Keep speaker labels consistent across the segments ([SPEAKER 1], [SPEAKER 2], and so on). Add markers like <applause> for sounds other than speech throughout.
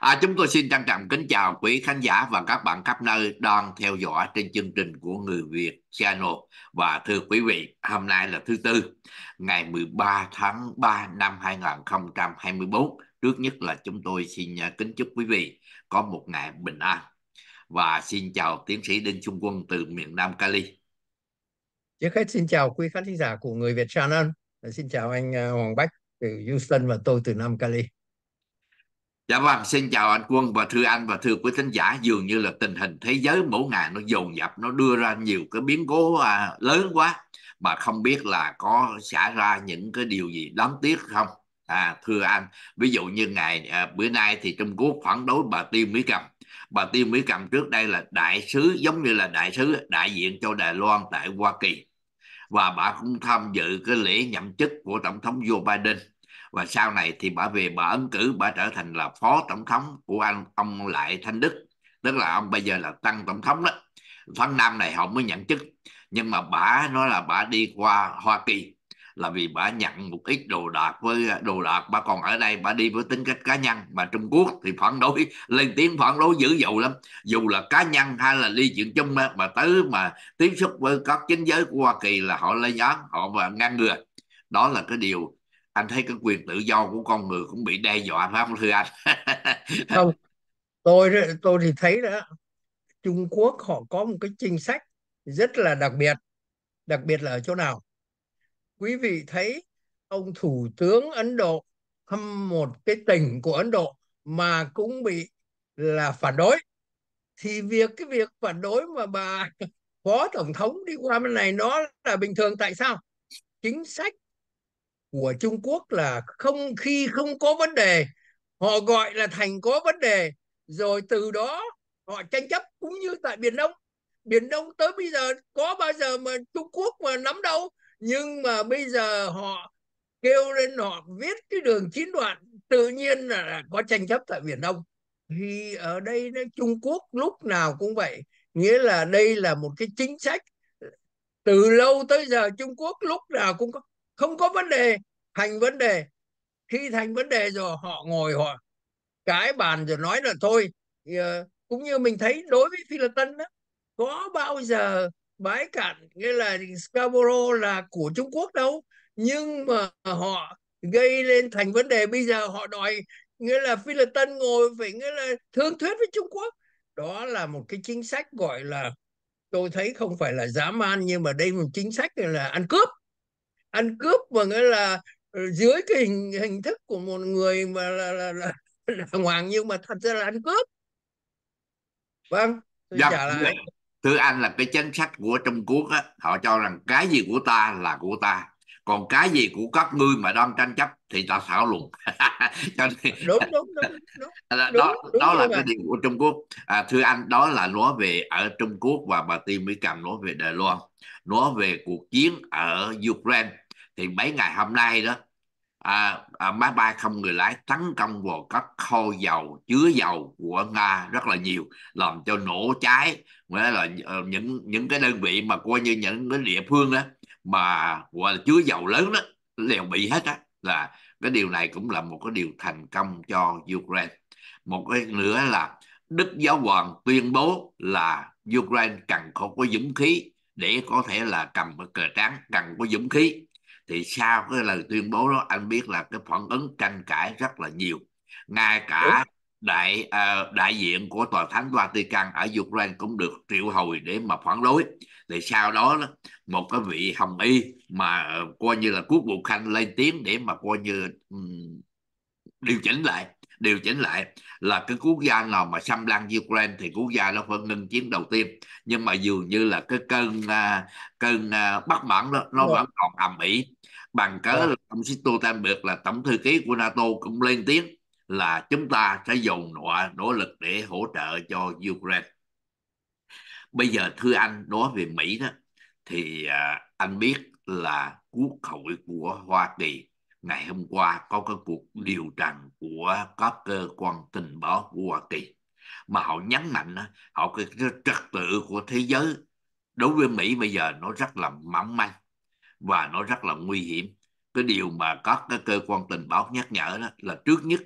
[SPEAKER 1] À, chúng tôi xin trân trọng kính chào quý khán giả và các bạn khắp nơi đang theo dõi trên chương trình của Người Việt Channel. Và thưa quý vị, hôm nay là thứ Tư, ngày 13 tháng 3 năm 2024. Trước nhất là chúng tôi xin à, kính chúc quý vị có một ngày bình an. Và xin chào tiến sĩ Đinh Trung Quân từ miền Nam Cali.
[SPEAKER 2] Trước hết xin chào quý khán giả của Người Việt Channel. Xin chào anh à, Hoàng Bách từ Houston và tôi từ Nam Cali.
[SPEAKER 1] Dạ vâng, xin chào anh Quân và thưa anh và thưa quý thính giả. Dường như là tình hình thế giới mỗi ngày nó dồn dập, nó đưa ra nhiều cái biến cố à, lớn quá mà không biết là có xảy ra những cái điều gì đáng tiếc không? À, thưa anh, ví dụ như ngày à, bữa nay thì Trung Quốc phản đối bà Tiêu Mỹ Cầm. Bà Tiêu Mỹ Cầm trước đây là đại sứ, giống như là đại sứ đại diện cho Đài Loan tại Hoa Kỳ. Và bà cũng tham dự cái lễ nhậm chức của Tổng thống Joe Biden và sau này thì bà về bà ứng cử bà trở thành là phó tổng thống của anh ông lại thanh đức tức là ông bây giờ là tăng tổng thống đó tháng năm này họ mới nhận chức nhưng mà bà nói là bà đi qua hoa kỳ là vì bà nhận một ít đồ đạc với đồ đạc bà còn ở đây bà đi với tính cách cá nhân mà Trung Quốc thì phản đối lên tiếng phản đối dữ dội lắm dù là cá nhân hay là đi chuyện chung mà, tới mà tiếp xúc với các chính giới của Hoa Kỳ là họ lên án họ và ngăn ngừa đó là cái điều anh thấy cái quyền tự do của con người cũng bị đe dọa phải không thưa anh <laughs>
[SPEAKER 2] không tôi tôi thì thấy đó Trung Quốc họ có một cái chính sách rất là đặc biệt đặc biệt là ở chỗ nào quý vị thấy ông thủ tướng Ấn Độ thăm một cái tỉnh của Ấn Độ mà cũng bị là phản đối thì việc cái việc phản đối mà bà <laughs> phó tổng thống đi qua bên này nó là bình thường tại sao chính sách của Trung Quốc là không khi không có vấn đề họ gọi là thành có vấn đề rồi từ đó họ tranh chấp cũng như tại Biển Đông Biển Đông tới bây giờ có bao giờ mà Trung Quốc mà nắm đâu nhưng mà bây giờ họ kêu lên họ viết cái đường chín đoạn tự nhiên là có tranh chấp tại Biển Đông thì ở đây đấy, Trung Quốc lúc nào cũng vậy nghĩa là đây là một cái chính sách từ lâu tới giờ Trung Quốc lúc nào cũng có không có vấn đề thành vấn đề khi thành vấn đề rồi họ ngồi họ cái bàn rồi nói là thôi ờ, cũng như mình thấy đối với phi là tân đó có bao giờ bãi cạn nghĩa là Scarborough là của Trung Quốc đâu nhưng mà họ gây lên thành vấn đề bây giờ họ đòi nghĩa là phi là tân ngồi phải nghĩa là thương thuyết với Trung Quốc đó là một cái chính sách gọi là tôi thấy không phải là dã man nhưng mà đây một chính sách là ăn cướp ăn cướp mà nghĩa là ờ, dưới cái hình hình thức của một người mà là là, là, là hoàng nhưng mà thật ra là ăn cướp vâng
[SPEAKER 1] dạ, trả lại. thưa anh là cái chính sách của trung quốc á, họ cho rằng cái gì của ta là của ta còn cái gì của các ngươi mà đang tranh chấp thì ta thảo luận <laughs> cho nên đúng đúng đúng, đúng. <laughs> đó đúng, đúng đó là cái điều của Trung Quốc à, thưa anh đó là nói về ở Trung Quốc và bà Tiên Mỹ Cầm nói về Đài Loan nói về cuộc chiến ở Ukraine thì mấy ngày hôm nay đó à, à, máy bay không người lái tấn công vào các kho dầu chứa dầu của nga rất là nhiều làm cho nổ cháy nghĩa là ờ, những những cái đơn vị mà coi như những cái địa phương đó mà gọi là chứa dầu lớn đó đều bị hết á là cái điều này cũng là một cái điều thành công cho ukraine một cái nữa là đức giáo hoàng tuyên bố là ukraine cần có cái dũng khí để có thể là cầm cái cờ trắng cần có dũng khí thì sau cái lời tuyên bố đó anh biết là cái phản ứng tranh cãi rất là nhiều ngay cả đại uh, đại diện của tòa thánh Vatican ở Ukraine cũng được triệu hồi để mà phản đối thì sau đó một cái vị hồng y mà coi như là quốc vụ khanh lên tiếng để mà coi như um, điều chỉnh lại điều chỉnh lại là cái quốc gia nào mà xâm lăng Ukraine thì quốc gia nó phải ngừng chiến đầu tiên nhưng mà dường như là cái cơn à, cơn à, bất mãn đó nó vâng. vẫn còn ầm ĩ bằng cớ ông vâng. Sito Tam Biệt là tổng thư ký của NATO cũng lên tiếng là chúng ta sẽ dùng nọ nỗ lực để hỗ trợ cho Ukraine bây giờ thưa anh nói về Mỹ đó thì à, anh biết là quốc hội của Hoa Kỳ ngày hôm qua có cái cuộc điều trần của các cơ quan tình báo của Hoa Kỳ mà họ nhấn mạnh họ cái, cái trật tự của thế giới đối với Mỹ bây giờ nó rất là mỏng manh và nó rất là nguy hiểm cái điều mà các cái cơ quan tình báo nhắc nhở đó là trước nhất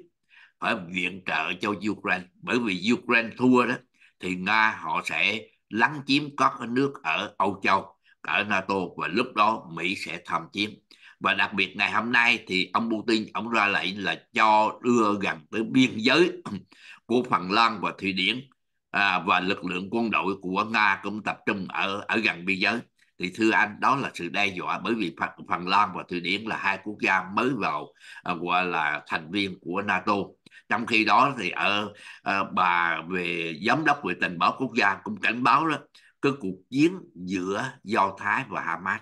[SPEAKER 1] phải viện trợ cho Ukraine bởi vì Ukraine thua đó thì Nga họ sẽ lắng chiếm các nước ở Âu Châu cả NATO và lúc đó Mỹ sẽ tham chiến và đặc biệt ngày hôm nay thì ông Putin ông ra lệnh là cho đưa gần tới biên giới <clears throat> của Phần Lan và Thụy Điển à, và lực lượng quân đội của Nga cũng tập trung ở ở gần biên giới thì thưa anh đó là sự đe dọa bởi vì Phần Lan và Thụy Điển là hai quốc gia mới vào à, gọi là thành viên của NATO trong khi đó thì ở à, bà về giám đốc về tình báo quốc gia cũng cảnh báo đó cái cuộc chiến giữa Do Thái và Hamas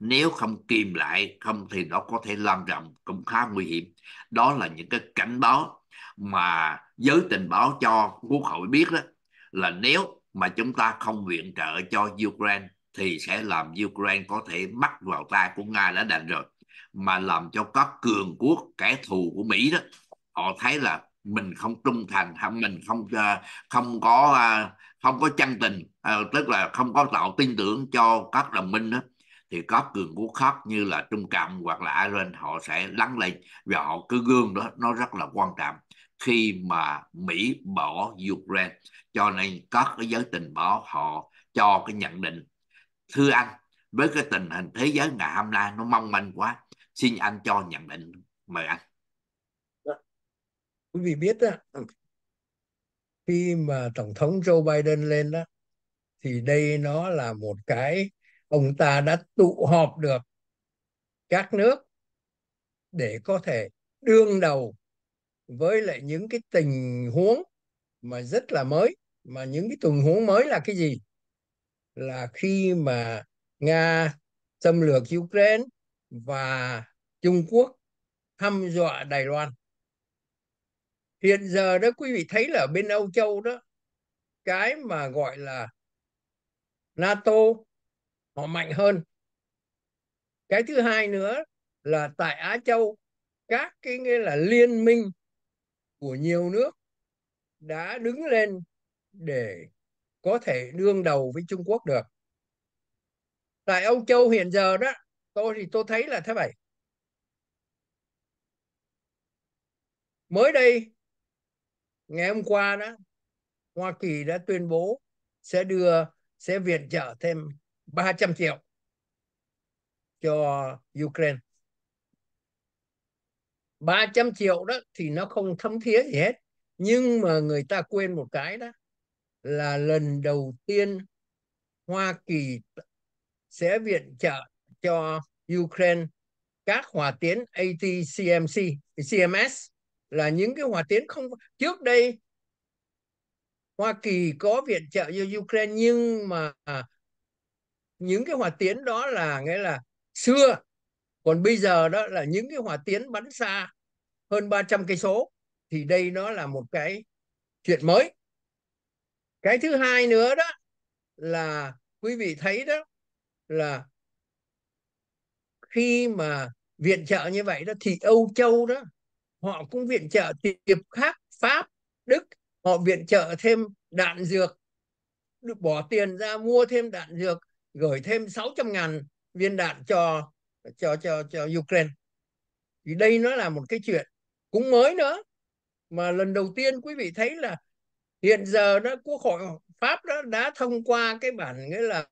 [SPEAKER 1] nếu không kìm lại không thì nó có thể lan rộng cũng khá nguy hiểm đó là những cái cảnh báo mà giới tình báo cho quốc hội biết đó là nếu mà chúng ta không viện trợ cho Ukraine thì sẽ làm Ukraine có thể mắc vào tay của Nga đã đành rồi mà làm cho các cường quốc kẻ thù của Mỹ đó họ thấy là mình không trung thành hay mình không ờ, không có ờ, không có chân tình ờ, tức là không có tạo tin tưởng cho các đồng minh đó thì có cường quốc khác như là Trung Cộng hoặc là Ireland họ sẽ lắng lên và họ cứ gương đó nó rất là quan trọng khi mà Mỹ bỏ Ukraine cho nên các cái giới tình báo họ cho cái nhận định thưa anh với cái tình hình thế giới ngày hôm nay nó mong manh quá xin anh cho nhận định mời anh dạ.
[SPEAKER 2] quý vị biết đó khi mà tổng thống Joe Biden lên đó thì đây nó là một cái ông ta đã tụ họp được các nước để có thể đương đầu với lại những cái tình huống mà rất là mới mà những cái tình huống mới là cái gì là khi mà nga xâm lược ukraine và trung quốc hăm dọa đài loan hiện giờ đó quý vị thấy là ở bên âu châu đó cái mà gọi là nato họ mạnh hơn cái thứ hai nữa là tại Á Châu các cái nghĩa là liên minh của nhiều nước đã đứng lên để có thể đương đầu với Trung Quốc được tại Âu Châu hiện giờ đó tôi thì tôi thấy là thế vậy mới đây ngày hôm qua đó Hoa Kỳ đã tuyên bố sẽ đưa sẽ viện trợ thêm 300 triệu cho Ukraine 300 triệu đó thì nó không thấm thía gì hết nhưng mà người ta quên một cái đó là lần đầu tiên Hoa Kỳ sẽ viện trợ cho Ukraine các hỏa tiến ATCMC, CMS là những cái hỏa tiến không trước đây Hoa Kỳ có viện trợ cho Ukraine nhưng mà những cái hỏa tiến đó là nghĩa là xưa còn bây giờ đó là những cái hỏa tiến bắn xa hơn 300 cây số thì đây nó là một cái chuyện mới cái thứ hai nữa đó là quý vị thấy đó là khi mà viện trợ như vậy đó thì Âu Châu đó họ cũng viện trợ tiệp khác Pháp Đức họ viện trợ thêm đạn dược được bỏ tiền ra mua thêm đạn dược gửi thêm 600 ngàn viên đạn cho cho cho cho Ukraine thì đây nó là một cái chuyện cũng mới nữa mà lần đầu tiên quý vị thấy là hiện giờ đó quốc hội Pháp đó đã thông qua cái bản nghĩa là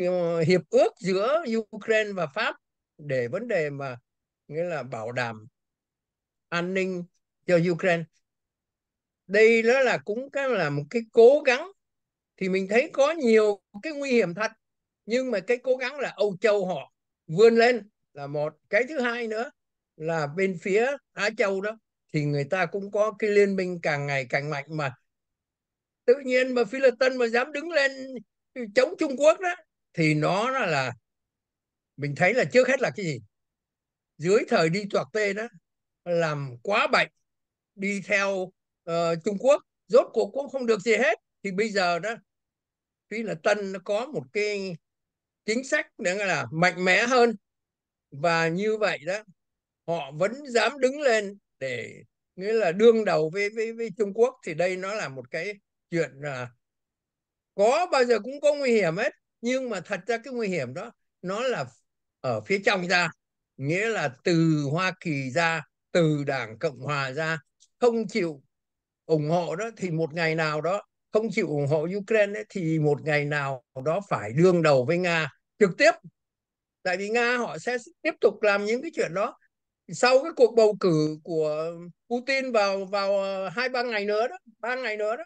[SPEAKER 2] ờ, hiệp ước giữa Ukraine và Pháp để vấn đề mà nghĩa là bảo đảm an ninh cho Ukraine đây nó là cũng cái là một cái cố gắng thì mình thấy có nhiều cái nguy hiểm thật nhưng mà cái cố gắng là Âu Châu họ vươn lên là một cái thứ hai nữa là bên phía Á Châu đó thì người ta cũng có cái liên minh càng ngày càng mạnh mà tự nhiên mà Philippines mà dám đứng lên chống Trung Quốc đó thì nó là mình thấy là trước hết là cái gì dưới thời đi toạc tê đó làm quá bệnh đi theo uh, Trung Quốc rốt cuộc cũng không được gì hết thì bây giờ đó Phi là Tân nó có một cái chính sách nữa là mạnh mẽ hơn và như vậy đó họ vẫn dám đứng lên để nghĩa là đương đầu với với, với Trung Quốc thì đây nó là một cái chuyện là có bao giờ cũng có nguy hiểm hết nhưng mà thật ra cái nguy hiểm đó nó là ở phía trong ra nghĩa là từ Hoa Kỳ ra từ Đảng Cộng Hòa ra không chịu ủng hộ đó thì một ngày nào đó không chịu ủng hộ Ukraine ấy, thì một ngày nào đó phải đương đầu với Nga trực tiếp tại vì nga họ sẽ tiếp tục làm những cái chuyện đó sau cái cuộc bầu cử của putin vào vào ờ, hai ba ngày nữa đó ba ngày nữa đó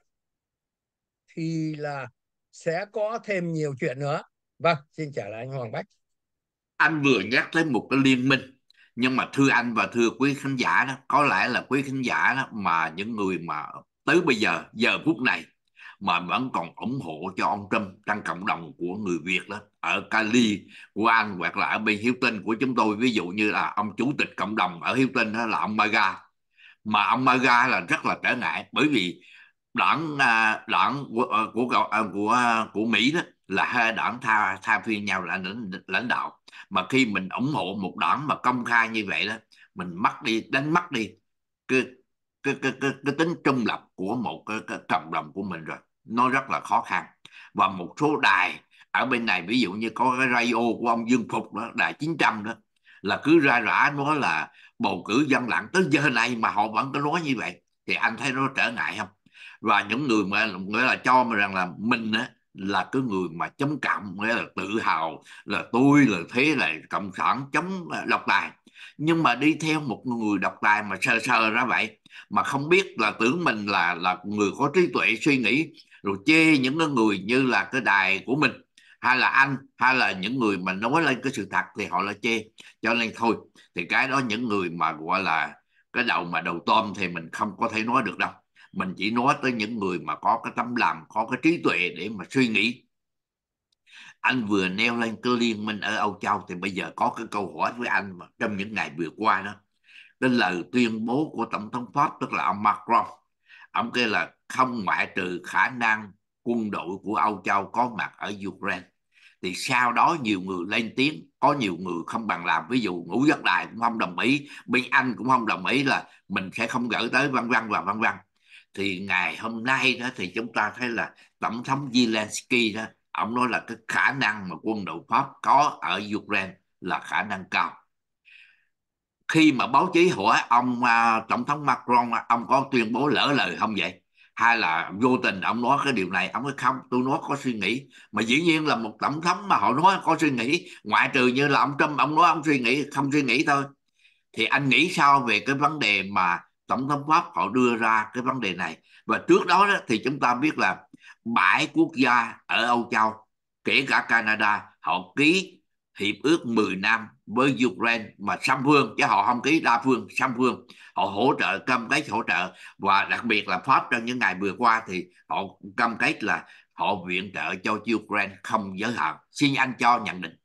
[SPEAKER 2] thì là sẽ có thêm nhiều chuyện nữa vâng xin trả lại anh hoàng bách
[SPEAKER 1] anh vừa nhắc tới một cái liên minh nhưng mà thưa anh và thưa quý khán giả đó có lẽ là quý khán giả đó mà những người mà tới bây giờ giờ phút này mà vẫn còn ủng hộ cho ông Trump trong cộng đồng của người Việt đó ở Cali của Anh hoặc là ở bên Houston của chúng tôi ví dụ như là ông chủ tịch cộng đồng ở Houston đó là ông Maga mà ông Maga là rất là trở ngại bởi vì đảng à, đảng của à, của à, của, của Mỹ đó là hai đảng tha tha phiên nhau là lãnh lãnh đạo mà khi mình ủng hộ một đảng mà công khai như vậy đó mình mất đi đánh mất đi cái cái cái cái, cái tính trung lập của một cái, cái cộng đồng của mình rồi nó rất là khó khăn và một số đài ở bên này ví dụ như có cái radio của ông Dương Phục đó đài 900 đó là cứ ra rã nói là bầu cử dân lặng tới giờ này mà họ vẫn cứ nói như vậy thì anh thấy nó trở ngại không và những người mà nghĩa là cho mà rằng là mình á, là cái người mà chống cộng nghĩa là tự hào là tôi là thế là cộng sản chống à, độc tài nhưng mà đi theo một người độc tài mà sờ sờ ra vậy mà không biết là tưởng mình là là người có trí tuệ suy nghĩ rồi chê những cái người như là cái đài của mình hay là anh hay là những người mà nói lên cái sự thật thì họ là chê cho nên thôi thì cái đó những người mà gọi là cái đầu mà đầu tôm thì mình không có thể nói được đâu mình chỉ nói tới những người mà có cái tấm lòng có cái trí tuệ để mà suy nghĩ anh vừa neo lên cái liên minh ở Âu Châu thì bây giờ có cái câu hỏi với anh mà trong những ngày vừa qua đó cái lời tuyên bố của tổng thống Pháp tức là ông Macron ông kêu là không ngoại trừ khả năng quân đội của Âu Châu có mặt ở Ukraine thì sau đó nhiều người lên tiếng có nhiều người không bằng làm ví dụ ngũ giác đài cũng không đồng ý bên anh cũng không đồng ý là mình sẽ không gửi tới văn văn và văn văn thì ngày hôm nay đó thì chúng ta thấy là tổng thống Zelensky đó ông nói là cái khả năng mà quân đội pháp có ở Ukraine là khả năng cao khi mà báo chí hỏi ông uh, tổng thống Macron à, ông có tuyên bố lỡ lời không vậy hay là vô tình ông nói cái điều này ông nói không tôi nói có suy nghĩ mà dĩ nhiên là một tổng thống mà họ nói có suy nghĩ ngoại trừ như là ông Trump ông nói ông suy nghĩ không suy nghĩ thôi thì anh nghĩ sao về cái vấn đề mà tổng thống pháp họ đưa ra cái vấn đề này và trước đó, đó thì chúng ta biết là bảy quốc gia ở Âu Châu kể cả Canada họ ký hiệp ước 10 năm với Ukraine mà song phương chứ họ không ký đa phương song phương họ hỗ trợ cam kết hỗ trợ và đặc biệt là Pháp trong những ngày vừa qua thì họ cam kết là họ viện trợ cho Ukraine không giới hạn xin anh cho nhận định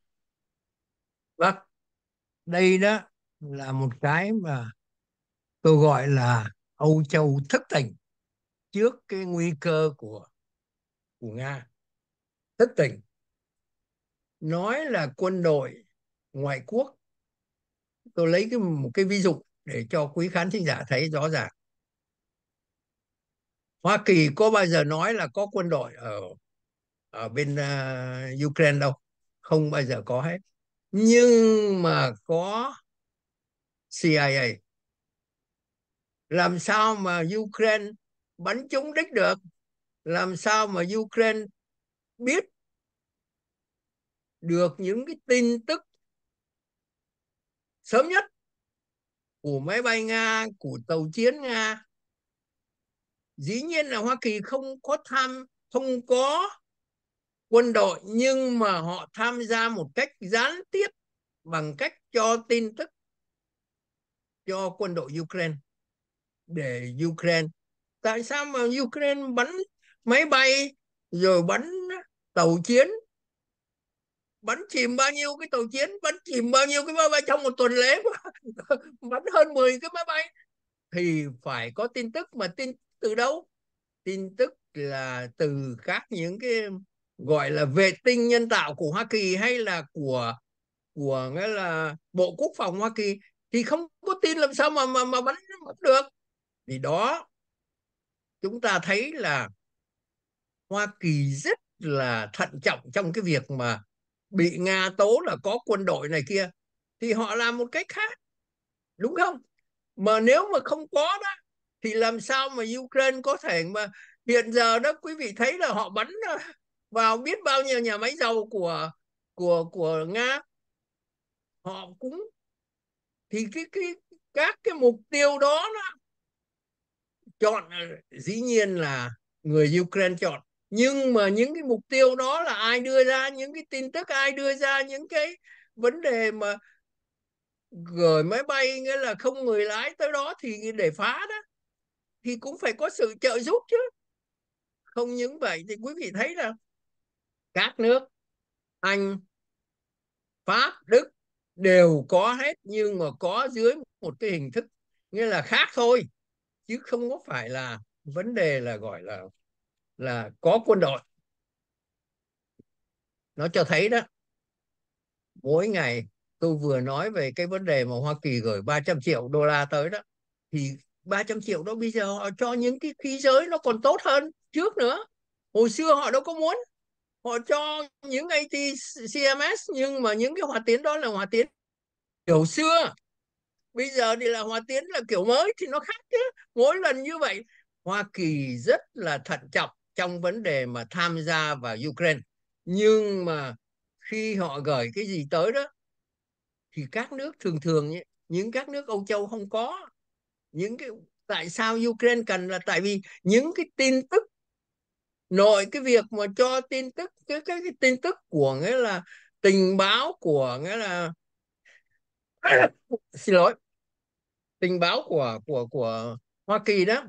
[SPEAKER 1] vâng
[SPEAKER 2] đây đó là một cái mà tôi gọi là Âu Châu thất tình trước cái nguy cơ của của Nga thất tình nói là quân đội ngoại quốc tôi lấy cái một cái ví dụ để cho quý khán thính giả thấy rõ ràng Hoa Kỳ có bao giờ nói là có quân đội ở ở bên uh, Ukraine đâu không bao giờ có hết nhưng mà có CIA làm sao mà Ukraine bắn chúng đích được làm sao mà Ukraine biết được những cái tin tức sớm nhất của máy bay Nga, của tàu chiến Nga. Dĩ nhiên là Hoa Kỳ không có tham, không có quân đội nhưng mà họ tham gia một cách gián tiếp bằng cách cho tin tức cho quân đội Ukraine để Ukraine tại sao mà Ukraine bắn máy bay rồi bắn tàu chiến bắn chìm bao nhiêu cái tàu chiến bắn chìm bao nhiêu cái máy bay trong một tuần lễ <laughs> bắn hơn 10 cái máy bay thì phải có tin tức mà tin từ đâu tin tức là từ các những cái gọi là vệ tinh nhân tạo của Hoa Kỳ hay là của của nghĩa là Bộ Quốc phòng Hoa Kỳ thì không có tin làm sao mà mà mà bắn, được thì đó chúng ta thấy là Hoa Kỳ rất là thận trọng trong cái việc mà bị nga tố là có quân đội này kia thì họ làm một cách khác đúng không mà nếu mà không có đó thì làm sao mà ukraine có thể mà hiện giờ đó quý vị thấy là họ bắn ờ, vào biết bao nhiêu nhà máy dầu của của của nga họ cũng thì cái cái các cái mục tiêu đó, đó chọn ờ, dĩ nhiên là người ukraine chọn nhưng mà những cái mục tiêu đó là ai đưa ra những cái tin tức ai đưa ra những cái vấn đề mà gửi máy bay nghĩa là không người lái tới đó thì để phá đó thì cũng phải có sự trợ giúp chứ không những vậy thì quý vị thấy là các nước Anh Pháp Đức đều có hết nhưng mà có dưới một cái hình thức nghĩa là khác thôi chứ không có phải là vấn đề là gọi là là có quân đội nó cho thấy đó mỗi ngày tôi vừa nói về cái vấn đề mà Hoa Kỳ gửi 300 triệu đô la tới đó thì 300 triệu đó bây giờ họ cho những cái khí giới nó còn tốt hơn trước nữa hồi xưa họ đâu có muốn họ cho những IT CMS nhưng mà những cái hòa tiến đó là hòa tiến kiểu xưa bây giờ thì là hòa tiến là kiểu mới thì nó khác chứ mỗi lần như vậy Hoa Kỳ rất là thận trọng trong vấn đề mà tham gia vào Ukraine nhưng mà khi họ gửi cái gì tới đó thì các nước thường thường những các nước Âu Châu không có những cái tại sao Ukraine cần là tại vì những cái tin tức nội cái việc mà cho tin tức cái cái, cái tin tức của nghĩa là tình báo của nghĩa là <coughs> xin lỗi tình báo của của của Hoa Kỳ đó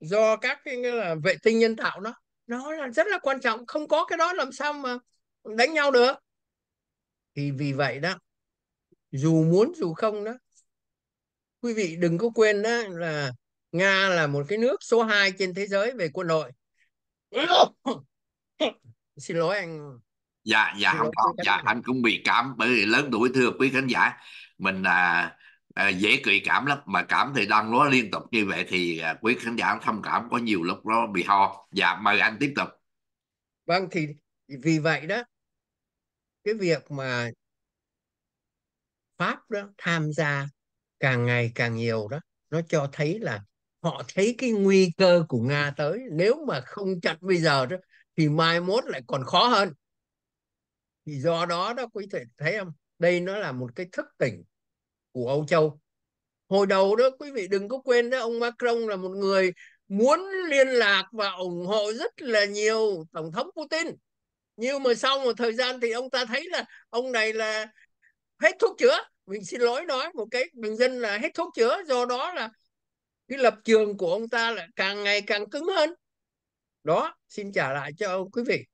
[SPEAKER 2] do các cái là vệ tinh nhân tạo nó nó là rất là quan trọng không có cái đó làm sao mà đánh nhau được thì vì vậy đó dù muốn dù không đó quý vị đừng có quên đó là Nga là một cái nước số 2 trên thế giới về quân đội <laughs> xin lỗi anh
[SPEAKER 1] dạ dạ không có dạ anh cũng bị cảm bởi vì lớn tuổi thưa quý khán giả mình à à, dễ kỳ cảm lắm mà cảm thì đang nói liên tục như vậy thì à, quý khán giả thông cảm có nhiều lúc nó bị ho dạ mời anh tiếp tục
[SPEAKER 2] vâng thì vì vậy đó cái việc mà pháp đó tham gia càng ngày càng nhiều đó nó cho thấy là họ thấy cái nguy cơ của nga tới nếu mà không chặn bây giờ đó thì mai mốt lại còn khó hơn thì do đó đó quý thể thấy không đây nó là một cái thức tỉnh của Âu Châu hồi đầu đó quý vị đừng có quên đó ông Macron là một người muốn liên lạc và ủng hộ rất là nhiều tổng thống Putin nhưng mà sau một thời gian thì ông ta thấy là ông này là hết thuốc chữa mình xin lỗi nói một cái bình dân là hết thuốc chữa do đó là cái lập trường của ông ta là càng ngày càng cứng hơn đó xin trả lại cho quý vị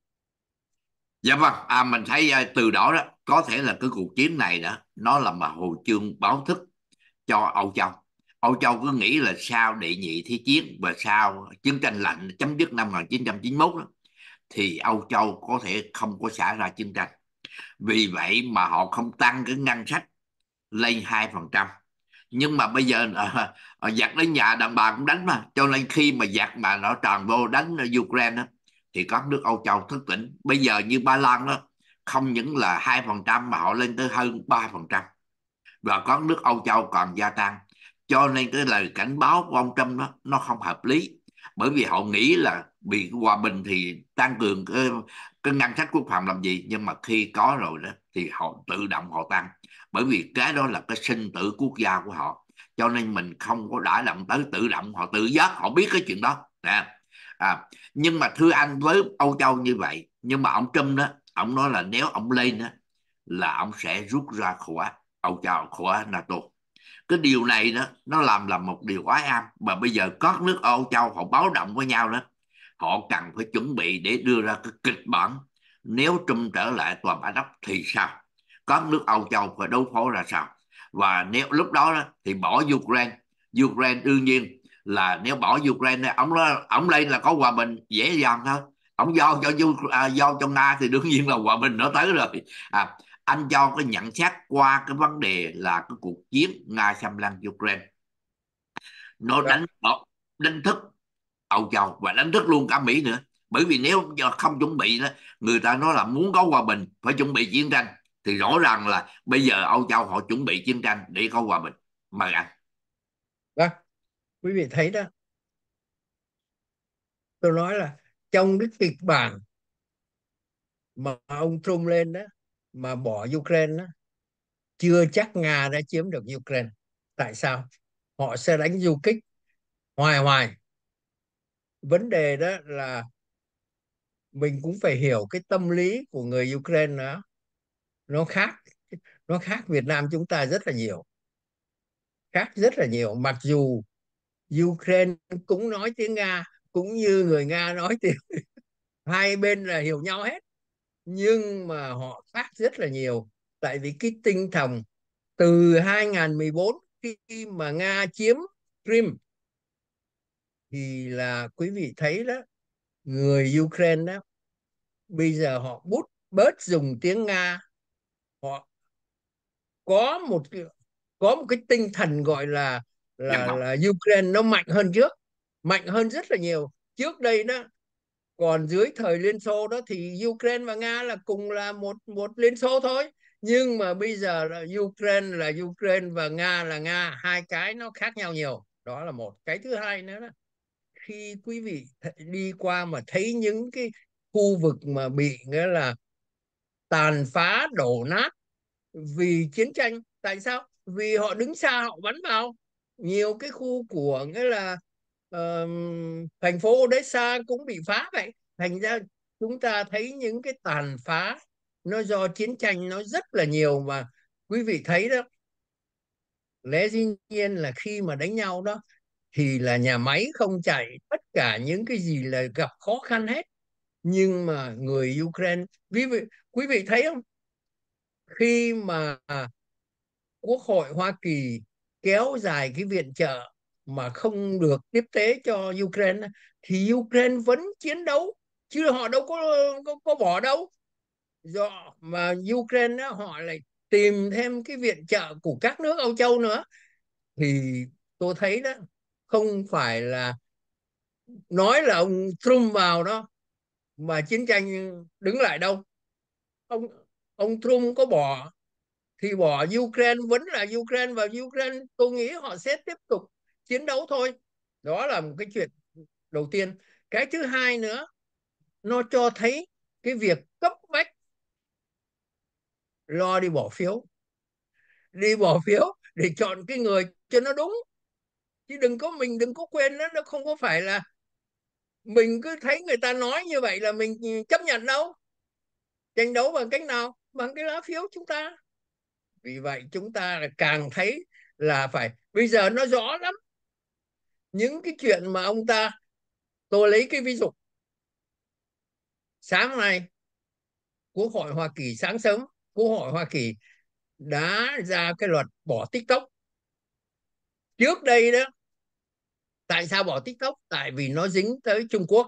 [SPEAKER 1] dạ vâng à, mình thấy à, từ đó đó có thể là cái cuộc chiến này đó nó là mà hồ chương báo thức cho Âu Châu Âu Châu cứ nghĩ là sau đệ nhị thế chiến và sau chiến tranh lạnh chấm dứt năm 1991 đó, thì Âu Châu có thể không có xảy ra chiến tranh vì vậy mà họ không tăng cái ngân sách lên 2% nhưng mà bây giờ à, <laughs> à, giặc đến nhà đàn bà cũng đánh mà cho nên khi mà giặc mà nó tràn vô đánh Ukraine đó, thì các nước Âu Châu thức tỉnh bây giờ như Ba Lan đó không những là hai phần trăm mà họ lên tới hơn ba phần trăm và có nước Âu Châu còn gia tăng cho nên cái lời cảnh báo của ông Trump đó nó không hợp lý bởi vì họ nghĩ là bị hòa bình thì tăng cường cái, cái ngân sách quốc phòng làm gì nhưng mà khi có rồi đó thì họ tự động họ tăng bởi vì cái đó là cái sinh tử quốc gia của họ cho nên mình không có đã động tới tự động họ tự giác họ biết cái chuyện đó nè à, nhưng mà thưa anh với Âu Châu như vậy nhưng mà ông Trump đó ông nói là nếu ông lên á, là ông sẽ rút ra khỏi ông chào khỏi NATO cái điều này đó nó làm là một điều quá am mà bây giờ các nước Âu Châu họ báo động với nhau đó họ cần phải chuẩn bị để đưa ra cái kịch bản nếu Trump trở lại tòa bãi đốc thì sao các nước Âu Châu phải đối phó ra sao và nếu lúc đó, đó thì bỏ Ukraine Ukraine đương nhiên là nếu bỏ Ukraine ông nói, ông lên là có hòa bình dễ dàng thôi ông do cho à, do cho nga thì đương nhiên là hòa bình nó tới rồi à, anh cho cái nhận xét qua cái vấn đề là cái cuộc chiến nga xâm lăng ukraine nó dạ. đánh nó đánh thức âu châu và đánh thức luôn cả mỹ nữa bởi vì nếu không chuẩn bị đó, người ta nói là muốn có hòa bình phải chuẩn bị chiến tranh thì rõ ràng là bây giờ Âu Châu họ chuẩn bị chiến tranh để có hòa bình mà anh
[SPEAKER 2] vâng quý vị thấy đó tôi nói là trong cái kịch bản mà ông Trump lên đó mà bỏ Ukraine đó chưa chắc Nga đã chiếm được Ukraine tại sao họ sẽ đánh du kích hoài hoài vấn đề đó là mình cũng phải hiểu cái tâm lý của người Ukraine đó nó khác nó khác Việt Nam chúng ta rất là nhiều khác rất là nhiều mặc dù Ukraine cũng nói tiếng Nga cũng như người nga nói thì <laughs> hai bên là hiểu nhau hết nhưng mà họ khác rất là nhiều tại vì cái tinh thần từ 2014 khi mà nga chiếm Crimea thì là quý vị thấy đó người Ukraine đó bây giờ họ bút bớt dùng tiếng Nga họ có một có một cái tinh thần gọi là là là Ukraine nó mạnh hơn trước mạnh hơn rất là nhiều trước đây đó còn dưới thời Liên Xô đó thì Ukraine và Nga là cùng là một một Liên Xô thôi nhưng mà bây giờ là Ukraine là Ukraine và Nga là Nga hai cái nó khác nhau nhiều đó là một cái thứ hai nữa đó khi quý vị đi qua mà thấy những cái khu vực mà bị nghĩa là tàn phá đổ nát vì chiến tranh tại sao vì họ đứng xa họ bắn vào nhiều cái khu của nghĩa là uh, thành phố Odessa cũng bị phá vậy thành ra chúng ta thấy những cái tàn phá nó do chiến tranh nó rất là nhiều mà quý vị thấy đó lẽ dĩ nhiên là khi mà đánh nhau đó thì là nhà máy không chạy tất cả những cái gì là gặp khó khăn hết nhưng mà người Ukraine quý vị quý vị thấy không khi mà quốc hội Hoa Kỳ kéo dài cái viện trợ mà không được tiếp tế cho Ukraine thì Ukraine vẫn chiến đấu chứ họ đâu có có, có bỏ đâu do mà Ukraine họ lại tìm thêm cái viện trợ của các nước Âu Châu nữa thì tôi thấy đó không phải là nói là ông Trump vào đó mà chiến tranh đứng lại đâu ông ông Trump có bỏ thì bỏ Ukraine vẫn là Ukraine và Ukraine tôi nghĩ họ sẽ tiếp tục chiến đấu thôi đó là một cái chuyện đầu tiên cái thứ hai nữa nó cho thấy cái việc cấp bách lo đi bỏ phiếu đi bỏ phiếu để chọn cái người cho nó đúng chứ đừng có mình đừng có quên đó nó không có phải là mình cứ thấy người ta nói như vậy là mình chấp nhận đâu tranh đấu bằng cách nào bằng cái lá phiếu chúng ta vì vậy chúng ta càng thấy là phải bây giờ nó rõ lắm những cái chuyện mà ông ta tôi lấy cái ví dụ sáng nay quốc hội hoa kỳ sáng sớm quốc hội hoa kỳ đã ra cái luật bỏ tiktok trước đây đó tại sao bỏ tiktok tại vì nó dính tới trung quốc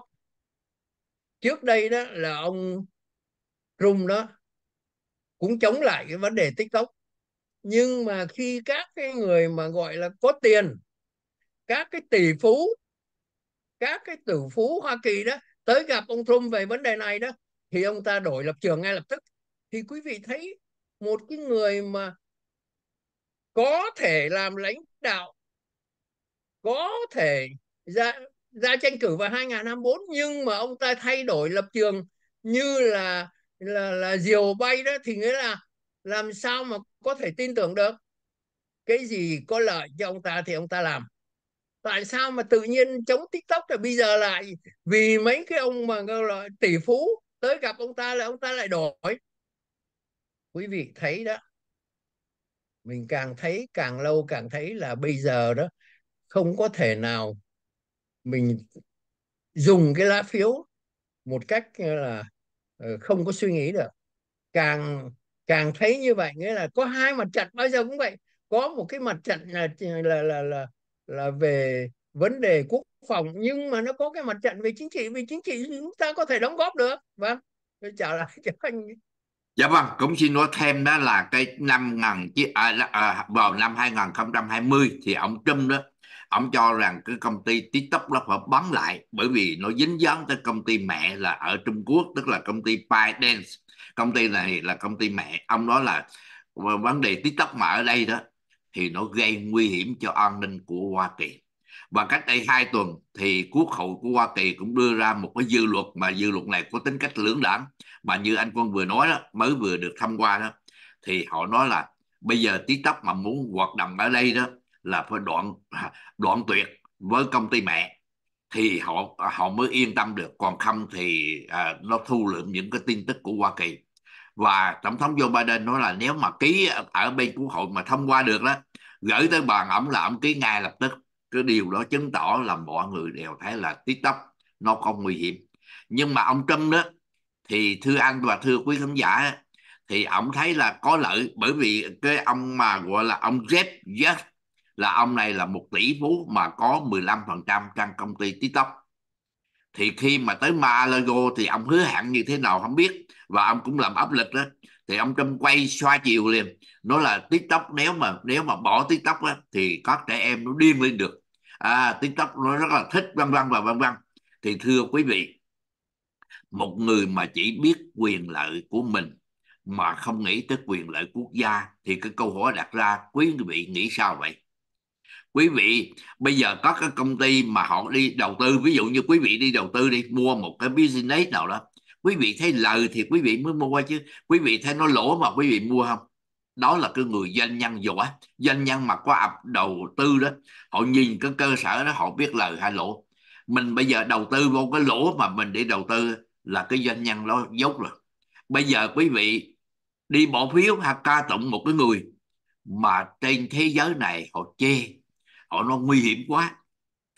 [SPEAKER 2] trước đây đó là ông Trung đó cũng chống lại cái vấn đề tiktok nhưng mà khi các cái người mà gọi là có tiền các cái tỷ phú các cái tỷ phú Hoa Kỳ đó tới gặp ông Trump về vấn đề này đó thì ông ta đổi lập trường ngay lập tức thì quý vị thấy một cái người mà có thể làm lãnh đạo có thể ra ra tranh cử vào 2024 nhưng mà ông ta thay đổi lập trường như là là là diều bay đó thì nghĩa là làm sao mà có thể tin tưởng được cái gì có lợi cho ông ta thì ông ta làm tại sao mà tự nhiên chống tiktok là bây giờ lại vì mấy cái ông mà gọi tỷ phú tới gặp ông ta là ông ta lại đổi quý vị thấy đó mình càng thấy càng lâu càng thấy là bây giờ đó không có thể nào mình dùng cái lá phiếu một cách là ờ, không có suy nghĩ được càng càng thấy như vậy nghĩa là có hai mặt trận bao giờ cũng vậy có một cái mặt trận là là là, là là về vấn đề quốc phòng nhưng mà nó có cái mặt trận về chính trị vì chính trị chúng ta có thể đóng góp được vâng tôi trả lại cho anh
[SPEAKER 1] Dạ vâng, cũng xin nói thêm đó là cái năm ngàn à, à, vào năm 2020 thì ông Trump đó ông cho rằng cái công ty TikTok nó phải bán lại bởi vì nó dính dáng tới công ty mẹ là ở Trung Quốc tức là công ty ByteDance công ty này là công ty mẹ ông nói là vấn đề TikTok mà ở đây đó thì nó gây nguy hiểm cho an ninh của Hoa Kỳ và cách đây hai tuần thì quốc hội của Hoa Kỳ cũng đưa ra một cái dự luật mà dự luật này có tính cách lưỡng đảng mà như anh Quân vừa nói đó mới vừa được thông qua đó thì họ nói là bây giờ TikTok mà muốn hoạt động ở đây đó là phải đoạn <laughs> đoạn tuyệt với công ty mẹ thì họ họ mới yên tâm được còn không thì à, nó thu lượm những cái tin tức của Hoa Kỳ và tổng thống Joe Biden nói là nếu mà ký ở bên quốc hội mà thông qua được đó gửi tới bàn ổng là ổng ký ngay lập tức cái điều đó chứng tỏ là mọi người đều thấy là tiktok nó không nguy hiểm nhưng mà ông Trump đó thì thưa anh và thưa quý khán giả thì ông thấy là có lợi bởi vì cái ông mà gọi là ông Jeff Bezos là ông này là một tỷ phú mà có 15% trong công ty TikTok thì khi mà tới Malago thì ông hứa hẹn như thế nào không biết và ông cũng làm áp lực đó thì ông Trump quay xoa chiều liền nó là tiktok nếu mà nếu mà bỏ tiktok á, thì các trẻ em nó điên lên được à, tiktok nó rất là thích vân vân và vân vân thì thưa quý vị một người mà chỉ biết quyền lợi của mình mà không nghĩ tới quyền lợi quốc gia thì cái câu hỏi đặt ra quý vị nghĩ sao vậy quý vị bây giờ có cái công ty mà họ đi đầu tư ví dụ như quý vị đi đầu tư đi mua một cái business nào đó quý vị thấy lời thì quý vị mới mua chứ quý vị thấy nó lỗ mà quý vị mua không đó là cái người doanh nhân giỏi doanh nhân mà có ập đầu tư đó họ nhìn cái cơ sở đó họ biết lời hay lỗ mình bây giờ đầu tư vô cái lỗ mà mình để đầu tư là cái doanh nhân nó dốt rồi bây giờ quý vị đi bỏ phiếu hay ca tụng một cái người mà trên thế giới này họ chê họ nó nguy hiểm quá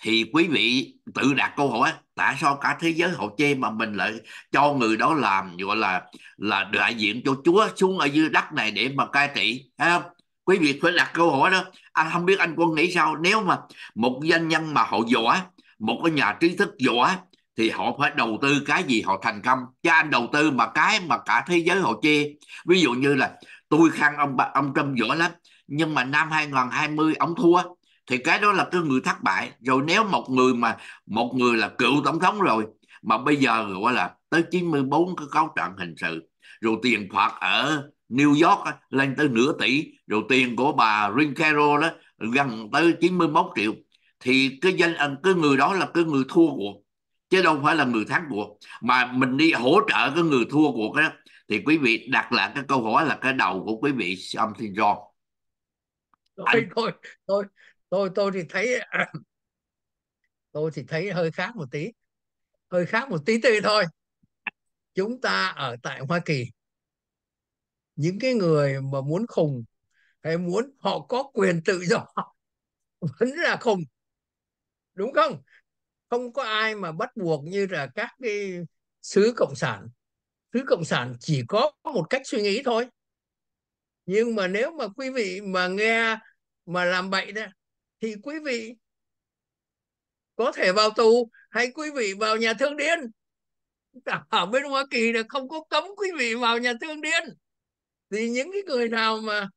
[SPEAKER 1] thì quý vị tự đặt câu hỏi tại sao cả thế giới họ chê mà mình lại cho người đó làm gọi là là đại diện cho Chúa xuống ở dưới đất này để mà cai trị thấy không quý vị phải đặt câu hỏi đó anh không biết anh quân nghĩ sao nếu mà một doanh nhân mà họ giỏi một cái nhà trí thức giỏi thì họ phải đầu tư cái gì họ thành công cho anh đầu tư mà cái mà cả thế giới họ chê ví dụ như là tôi khăn ông ông Trump giỏi lắm nhưng mà năm 2020 ông thua thì cái đó là cái người thất bại rồi nếu một người mà một người là cựu tổng thống rồi mà bây giờ gọi là tới 94 cái cáo trạng hình sự rồi tiền phạt ở New York lên tới nửa tỷ rồi tiền của bà Rincaro đó gần tới 91 triệu thì cái danh à, cái người đó là cái người thua cuộc chứ đâu phải là người thắng cuộc mà mình đi hỗ trợ cái người thua cuộc đó thì quý vị đặt lại cái câu hỏi là cái đầu của quý vị ông John
[SPEAKER 2] anh... thôi thôi tôi tôi thì thấy <clears throat> tôi thì thấy hơi khác một tí hơi khác một tí tí thôi chúng ta ở tại Hoa Kỳ những cái người mà muốn khùng hay muốn họ có quyền tự do <laughs> vẫn là khùng đúng không không có ai mà bắt buộc như là các cái sứ cộng sản sứ cộng sản chỉ có một cách suy nghĩ thôi nhưng mà nếu mà quý vị mà nghe mà làm bậy đó thì quý vị có thể vào tù hay quý vị vào nhà thương điên ở bên Hoa Kỳ là không có cấm quý vị vào nhà thương điên thì những cái người nào mà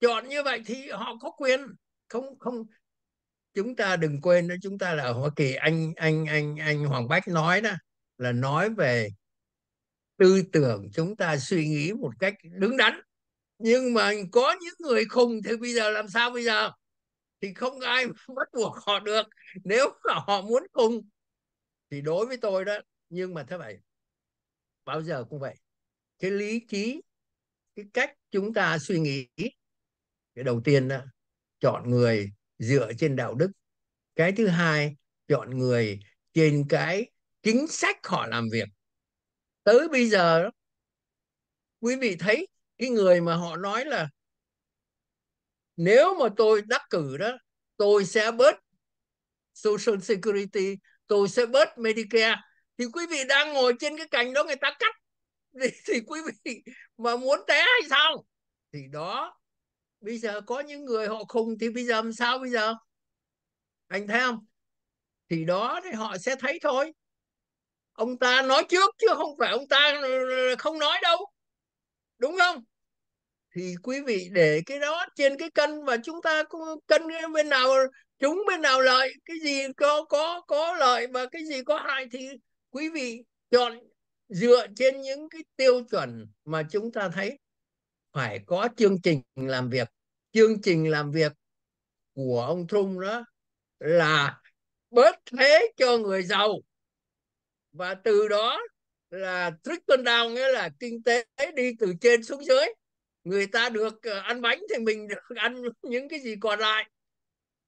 [SPEAKER 2] chọn như vậy thì họ có quyền không không chúng ta đừng quên đó chúng ta là ở Hoa Kỳ anh anh anh anh Hoàng Bách nói đó là nói về tư tưởng chúng ta suy nghĩ một cách đứng đắn nhưng mà có những người khùng thì bây giờ làm sao bây giờ thì không ai <laughs> bắt buộc họ được nếu mà họ muốn cùng thì đối với tôi đó nhưng mà thế vậy bao giờ cũng vậy cái lý trí cái cách chúng ta suy nghĩ cái đầu tiên đó chọn người dựa trên đạo đức cái thứ hai chọn người trên cái chính sách họ làm việc tới bây giờ quý vị thấy cái người mà họ nói là nếu mà tôi đắc cử đó tôi sẽ bớt social security tôi sẽ bớt medicare thì quý vị đang ngồi trên cái cành đó người ta cắt <laughs> thì, thì quý vị mà muốn té hay sao thì đó bây giờ có những người họ khùng thì bây giờ làm sao bây giờ anh thấy không thì đó thì họ sẽ thấy thôi ông ta nói trước chứ không phải ông ta không nói đâu đúng không thì quý vị để cái đó trên cái cân mà chúng ta cân bên nào chúng bên nào lợi cái gì có có có lợi và cái gì có hại thì quý vị chọn dựa trên những cái tiêu chuẩn mà chúng ta thấy phải có chương trình làm việc chương trình làm việc của ông Trung đó là bớt thế cho người giàu và từ đó là trích trickle down nghĩa là kinh tế đi từ trên xuống dưới người ta được ờ, ăn bánh thì mình được <laughs> ăn những cái gì còn lại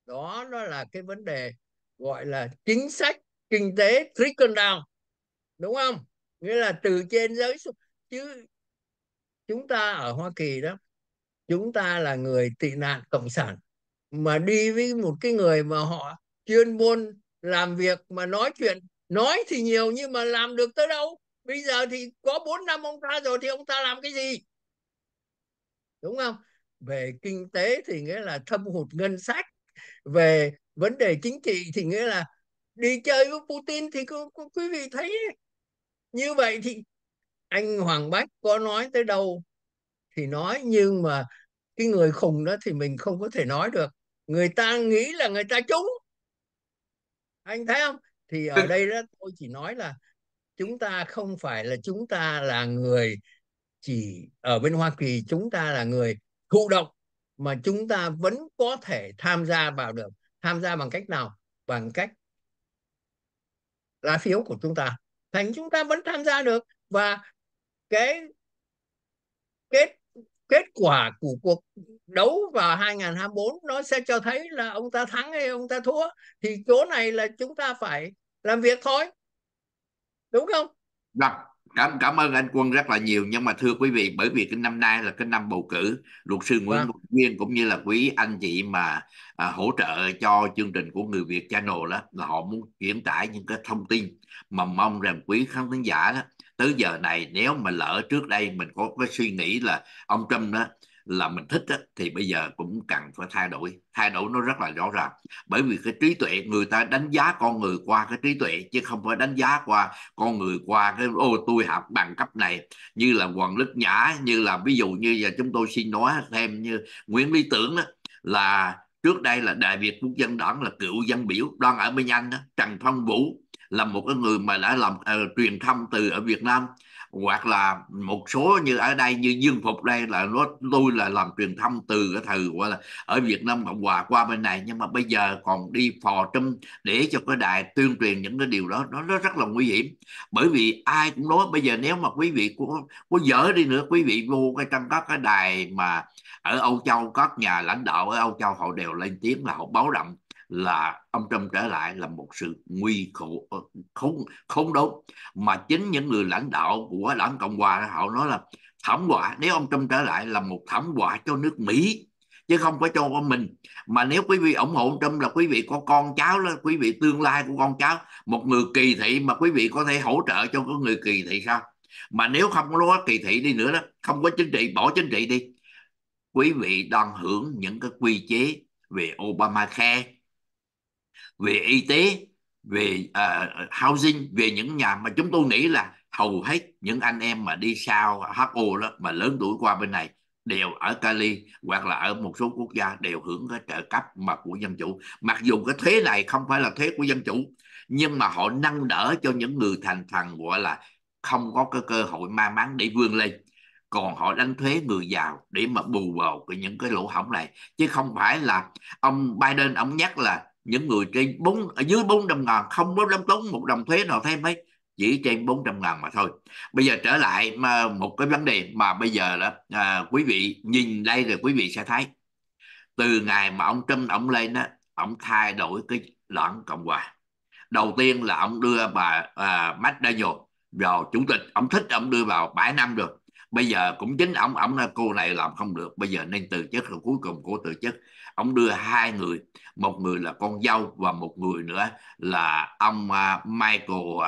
[SPEAKER 2] đó nó là cái vấn đề gọi là chính sách kinh tế trickle down đúng không nghĩa là từ trên giới xuống chứ chúng ta ở Hoa Kỳ đó chúng ta là người tị nạn cộng sản mà đi với một cái người mà họ chuyên môn làm việc mà nói chuyện nói thì nhiều nhưng mà làm được tới đâu bây giờ thì có bốn năm ông ta rồi thì ông ta làm cái gì đúng không về kinh tế thì nghĩa là thâm hụt ngân sách về vấn đề chính trị thì nghĩa là đi chơi với Putin thì quý vị thấy như vậy thì anh Hoàng Bách có nói tới đâu thì nói nhưng mà cái người khùng đó thì mình không có thể nói được người ta nghĩ là người ta trúng anh thấy không thì ở ừ. đây đó tôi chỉ nói là chúng ta không phải là chúng ta là người chỉ ở bên Hoa Kỳ chúng ta là người thụ động mà chúng ta vẫn có thể tham gia vào được tham gia bằng cách nào bằng cách lá phiếu của chúng ta thành chúng ta vẫn tham gia được và cái kết kết quả của cuộc đấu vào 2024 nó sẽ cho thấy là ông ta thắng hay ông ta thua thì chỗ này là chúng ta phải làm việc thôi đúng không?
[SPEAKER 1] Dạ cảm cảm ơn anh quân rất là nhiều nhưng mà thưa quý vị bởi vì cái năm nay là cái năm bầu cử luật sư nguyễn Quốc vâng. viên cũng như là quý anh chị mà à, hỗ trợ cho chương trình của người việt channel đó là họ muốn chuyển tải những cái thông tin mà mong rằng quý khán thính giả đó tới giờ này nếu mà lỡ trước đây mình có cái suy nghĩ là ông trump đó là mình thích á, thì bây giờ cũng cần phải thay đổi thay đổi nó rất là rõ ràng bởi vì cái trí tuệ người ta đánh giá con người qua cái trí tuệ chứ không phải đánh giá qua con người qua cái ô tôi học bằng cấp này như là Hoàng Đức Nhã như là ví dụ như giờ chúng tôi xin nói thêm như Nguyễn Lý Tưởng đó, là trước đây là đại việt quốc dân đảng là cựu dân biểu đang ở bên anh đó, Trần Phong Vũ là một cái người mà đã làm uh, truyền thông từ ở Việt Nam hoặc là một số như ở đây như dương phục đây là nó tôi là làm truyền thông từ cái thời gọi là ở Việt Nam Cộng Hòa qua bên này nhưng mà bây giờ còn đi phò trâm để cho cái đài tuyên truyền những cái điều đó nó, nó rất là nguy hiểm bởi vì ai cũng nói bây giờ nếu mà quý vị có có dở đi nữa quý vị vô cái trong các cái đài mà ở Âu Châu các nhà lãnh đạo ở Âu Châu họ đều lên tiếng là họ báo động là ông Trump trở lại là một sự nguy khổ không ờ, không đốn mà chính những người lãnh đạo của đảng cộng hòa họ nói là thảm họa nếu ông Trump trở lại là một thảm họa cho nước Mỹ chứ không phải cho mình mà nếu quý vị ủng hộ ông Trump là quý vị có con cháu đó quý vị tương lai của con cháu một người kỳ thị mà quý vị có thể hỗ trợ cho cái người kỳ thị sao mà nếu không có kỳ thị đi nữa đó không có chính trị bỏ chính trị đi quý vị đang hưởng những cái quy chế về Obamacare về y tế về uh, housing về những nhà mà chúng tôi nghĩ là hầu hết những anh em mà đi sao, HO đó mà lớn tuổi qua bên này đều ở Cali hoặc là ở một số quốc gia đều hưởng cái trợ cấp mà của dân chủ mặc dù cái thuế này không phải là thuế của dân chủ nhưng mà họ nâng đỡ cho những người thành thần gọi là không có cái cơ hội may mắn để vươn lên còn họ đánh thuế người giàu để mà bù vào cái những cái lỗ hổng này chứ không phải là ông Biden ông nhắc là những người trên bốn ở dưới 400 ngàn không có đóng tốn một đồng thuế nào thêm ấy chỉ trên 400 ngàn mà thôi bây giờ trở lại mà một cái vấn đề mà bây giờ là à, quý vị nhìn đây rồi quý vị sẽ thấy từ ngày mà ông Trump ông lên đó ông thay đổi cái loạn cộng hòa đầu tiên là ông đưa bà à, McDaniel vào chủ tịch ông thích ông đưa vào 7 năm được bây giờ cũng chính ông ông là cô này làm không được bây giờ nên từ chức rồi cuối cùng cô từ chức ông đưa hai người một người là con dâu và một người nữa là ông à, Michael uh,